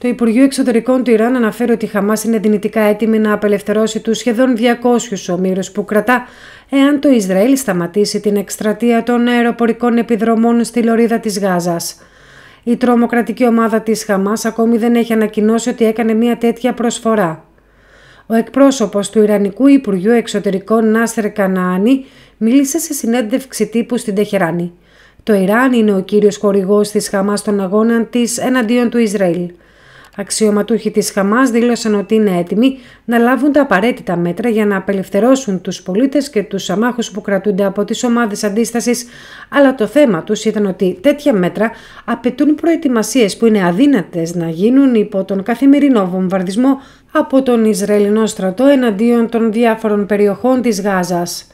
Το Υπουργείο Εξωτερικών του Ιράν αναφέρει ότι η Χαμάς είναι δυνητικά έτοιμη να απελευθερώσει τους σχεδόν 200 ομήρους που κρατά εάν το Ισραήλ σταματήσει την εκστρατεία των αεροπορικών επιδρομών στη λωρίδα της Γάζας. Η τρομοκρατική ομάδα της Χαμάς ακόμη δεν έχει ανακοινώσει ότι έκανε μια τέτοια προσφορά. Ο εκπρόσωπος του Ιρανικού Υπουργείου Εξωτερικών Νάστερ Κανάνη μίλησε σε συνέντευξη τύπου στην Τεχεράνη. Το Ιράν είναι ο κύριος χορηγός της Χαμάς στον αγώνα της εναντίον του Ισραήλ. Αξιωματούχοι της Χαμάς δήλωσαν ότι είναι έτοιμοι να λάβουν τα απαραίτητα μέτρα για να απελευθερώσουν τους πολίτες και τους αμάχους που κρατούνται από τις ομάδες αντίστασης, αλλά το θέμα τους ήταν ότι τέτοια μέτρα απαιτούν προετοιμασίες που είναι αδύνατες να γίνουν υπό τον καθημερινό βομβαρδισμό από τον Ισραηλινό στρατό εναντίον των διάφορων περιοχών της Γάζας.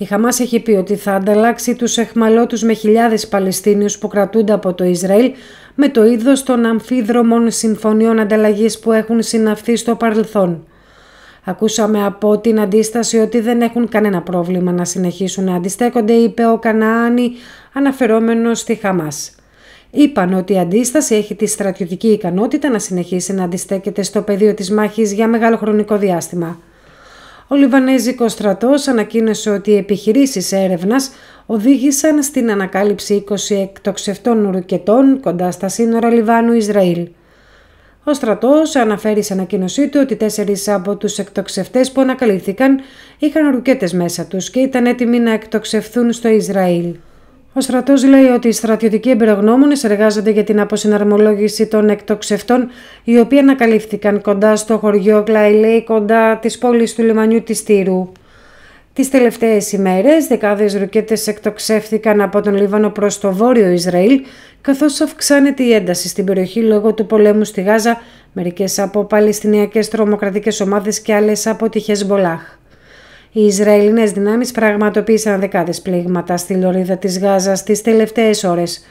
Η Χαμάς έχει πει ότι θα ανταλλάξει τους εχμαλώτους με χιλιάδες Παλαιστίνιους που κρατούνται από το Ισραήλ με το είδος των αμφίδρομων συμφωνιών ανταλλαγής που έχουν συναυθεί στο παρελθόν. Ακούσαμε από την αντίσταση ότι δεν έχουν κανένα πρόβλημα να συνεχίσουν να αντιστέκονται, είπε ο Καναάνη αναφερόμενος στη χαμάς. Είπαν ότι η αντίσταση έχει τη στρατιωτική ικανότητα να συνεχίσει να αντιστέκεται στο πεδίο της μάχης για μεγάλο χρονικό διάστημα. Ο Λιβανέζικος στρατός ανακοίνωσε ότι οι επιχειρήσεις έρευνας οδήγησαν στην ανακάλυψη 20 εκτοξευτών ρουκετών κοντά στα σύνορα Λιβάνου-Ισραήλ. Ο στρατός αναφέρει σε ανακοίνωσή του ότι τέσσερις από τους εκτοξευτές που ανακαλύφθηκαν είχαν ρουκέτες μέσα τους και ήταν έτοιμοι να εκτοξευθούν στο Ισραήλ. Ο στρατός λέει ότι οι στρατιωτικοί εμπειρογνώμονες εργάζονται για την αποσυναρμολόγηση των εκτοξευτών, οι οποίοι ανακαλύφθηκαν κοντά στο χωριό Κλαϊλέη, κοντά τη πόλη του λιμανιού της Τύρου. Τις τελευταίες ημέρες, δεκάδες ρουκέτες εκτοξεύθηκαν από τον Λίβανο προς το βόρειο Ισραήλ, καθώς αυξάνεται η ένταση στην περιοχή λόγω του πολέμου στη Γάζα, μερικές από παλαιστινιακές τρομοκρατικές ομάδες και άλλες από τη Χεσμολάχ. Οι Ισραηλινές δυνάμεις πραγματοποίησαν δεκάδες πλήγματα στη λωρίδα της Γάζας τις τελευταίες ώρες.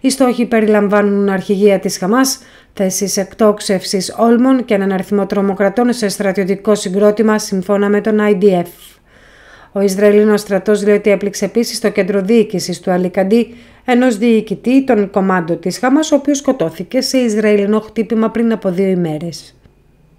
Οι στόχοι περιλαμβάνουν αρχηγία της Χαμάς, θέσεις εκτόξευσης όλμων και έναν αριθμό τρομοκρατών σε στρατιωτικό συγκρότημα σύμφωνα με τον IDF. Ο Ισραηλινός στρατός λέει ότι έπληξε επίσης το κέντρο διοίκησης του Αλικαντή, ενός διοικητή των κομμάτων της Χαμάς, ο οποίος σκοτώθηκε σε Ισραηλινό χτύπημα πριν από δύο ημέρες.